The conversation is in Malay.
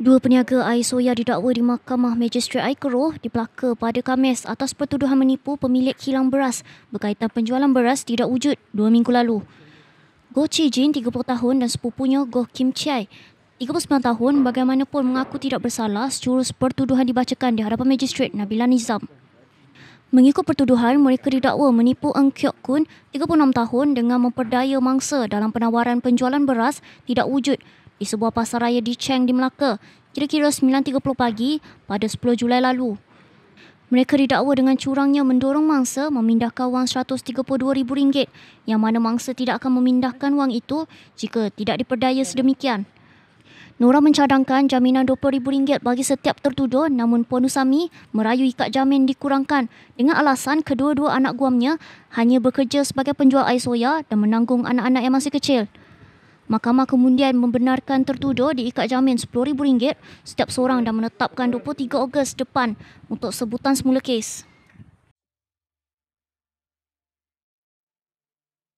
Dua peniaga air soya didakwa di Mahkamah Magistrate Air Keroh di Belaka pada Khamis atas pertuduhan menipu pemilik kilang beras berkaitan penjualan beras tidak wujud dua minggu lalu. Goh Chi Jin, 30 tahun dan sepupunya Goh Kim Chai, 39 tahun bagaimanapun mengaku tidak bersalah securus pertuduhan dibacakan di hadapan Magistrate Nabila Nizam. Mengikut pertuduhan, mereka didakwa menipu Eng Kyok Kun, 36 tahun dengan memperdaya mangsa dalam penawaran penjualan beras tidak wujud di sebuah pasaraya di Cheng di Melaka kira-kira 9.30 pagi pada 10 Julai lalu. Mereka didakwa dengan curangnya mendorong mangsa memindahkan wang RM132,000 yang mana mangsa tidak akan memindahkan wang itu jika tidak diperdaya sedemikian. Nora mencadangkan jaminan RM20,000 bagi setiap tertuduh namun Puan Usami merayu ikat jamin dikurangkan dengan alasan kedua-dua anak guamnya hanya bekerja sebagai penjual air soya dan menanggung anak-anak yang masih kecil. Mahkamah kemudian membenarkan tertuduh diikat jamin RM10,000 setiap seorang dan menetapkan 23 Ogos depan untuk sebutan semula kes.